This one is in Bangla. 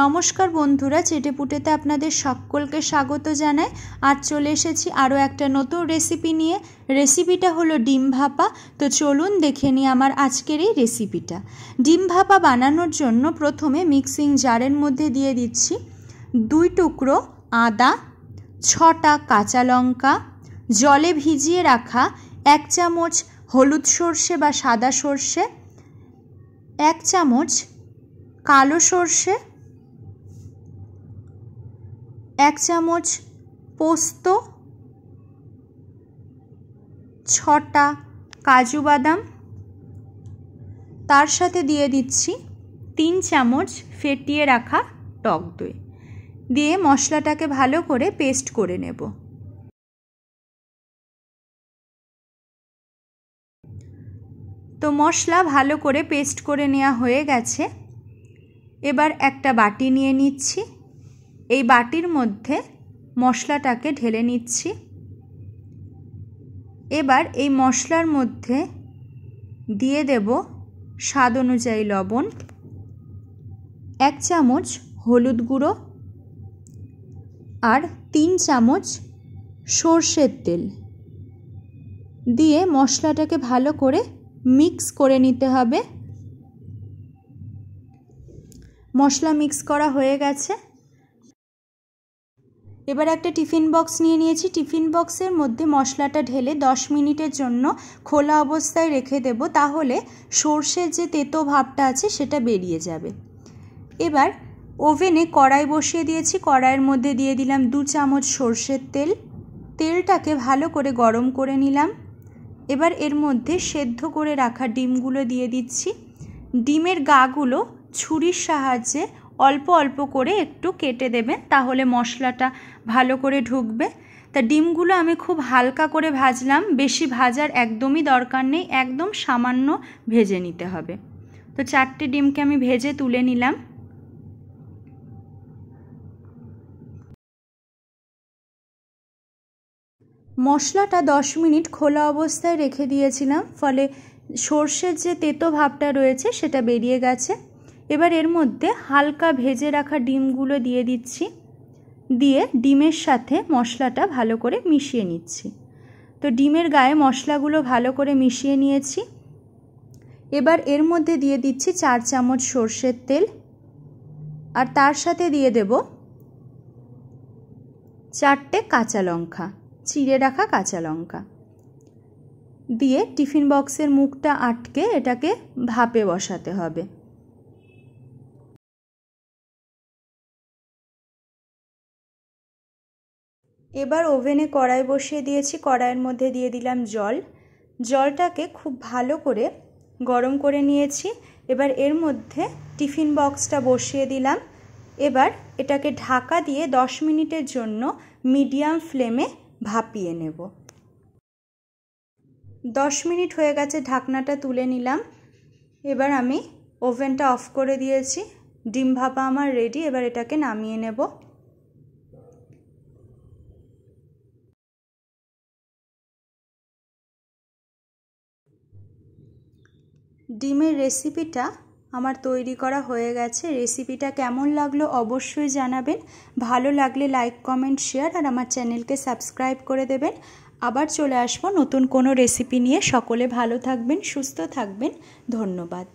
নমস্কার বন্ধুরা চেটেপুটেতে আপনাদের সকলকে স্বাগত জানাই আর চলে এসেছি আরও একটা নতুন রেসিপি নিয়ে রেসিপিটা হলো ডিম ভাপা তো চলুন দেখে নিই আমার আজকের এই রেসিপিটা ডিম ভাপা বানানোর জন্য প্রথমে মিক্সিং জারের মধ্যে দিয়ে দিচ্ছি দুই টুকরো আদা ছটা কাঁচা লঙ্কা জলে ভিজিয়ে রাখা এক চামচ হলুদ সর্ষে বা সাদা সর্ষে এক চামচ কালো সর্ষে এক চামচ পোস্ত ছটা কাজু বাদাম তার সাথে দিয়ে দিচ্ছি তিন চামচ ফেটিয়ে রাখা টক দই দিয়ে মশলাটাকে ভালো করে পেস্ট করে নেব তো মশলা ভালো করে পেস্ট করে নেওয়া হয়ে গেছে এবার একটা বাটি নিয়ে নিচ্ছি এই বাটির মধ্যে মশলাটাকে ঢেলে নিচ্ছি এবার এই মশলার মধ্যে দিয়ে দেব স্বাদ অনুযায়ী লবণ এক চামচ হলুদ গুঁড়ো আর তিন চামচ সর্ষের তেল দিয়ে মশলাটাকে ভালো করে মিক্স করে নিতে হবে মশলা মিক্স করা হয়ে গেছে এবার একটা টিফিন বক্স নিয়ে নিয়েছি টিফিন বক্সের মধ্যে মশলাটা ঢেলে 10 মিনিটের জন্য খোলা অবস্থায় রেখে দেব তাহলে সর্ষের যে তেতো ভাবটা আছে সেটা বেরিয়ে যাবে এবার ওভেনে কড়াই বসিয়ে দিয়েছি কড়াইয়ের মধ্যে দিয়ে দিলাম দু চামচ সর্ষের তেল তেলটাকে ভালো করে গরম করে নিলাম এবার এর মধ্যে সেদ্ধ করে রাখা ডিমগুলো দিয়ে দিচ্ছি ডিমের গাগুলো ছুরির সাহায্যে অল্প অল্প করে একটু কেটে দেবেন তাহলে মশলাটা ভালো করে ঢুকবে তা ডিমগুলো আমি খুব হালকা করে ভাজলাম বেশি ভাজার একদমই দরকার নেই একদম সামান্য ভেজে নিতে হবে তো চারটে ডিমকে আমি ভেজে তুলে নিলাম মশলাটা দশ মিনিট খোলা অবস্থায় রেখে দিয়েছিলাম ফলে সর্ষের যে তেতো ভাবটা রয়েছে সেটা বেরিয়ে গেছে এবার এর মধ্যে হালকা ভেজে রাখা ডিমগুলো দিয়ে দিচ্ছি দিয়ে ডিমের সাথে মশলাটা ভালো করে মিশিয়ে নিচ্ছি তো ডিমের গায়ে মশলাগুলো ভালো করে মিশিয়ে নিয়েছি এবার এর মধ্যে দিয়ে দিচ্ছি চার চামচ সর্ষের তেল আর তার সাথে দিয়ে দেব চারটে কাঁচা লঙ্কা চিড়ে রাখা কাঁচা লঙ্কা দিয়ে টিফিন বক্সের মুখটা আটকে এটাকে ভাপে বসাতে হবে এবার ওভেনে কড়াই বসিয়ে দিয়েছি কড়াইয়ের মধ্যে দিয়ে দিলাম জল জলটাকে খুব ভালো করে গরম করে নিয়েছি এবার এর মধ্যে টিফিন বক্সটা বসিয়ে দিলাম এবার এটাকে ঢাকা দিয়ে দশ মিনিটের জন্য মিডিয়াম ফ্লেমে ভাপিয়ে নেব দশ মিনিট হয়ে গেছে ঢাকনাটা তুলে নিলাম এবার আমি ওভেনটা অফ করে দিয়েছি ডিম ভাপা আমার রেডি এবার এটাকে নামিয়ে নেব ডিমের রেসিপিটা আমার তৈরি করা হয়ে গেছে রেসিপিটা কেমন লাগলো অবশ্যই জানাবেন ভালো লাগলে লাইক কমেন্ট শেয়ার আর আমার চ্যানেলকে সাবস্ক্রাইব করে দেবেন আবার চলে আসবো নতুন কোনো রেসিপি নিয়ে সকলে ভালো থাকবেন সুস্থ থাকবেন ধন্যবাদ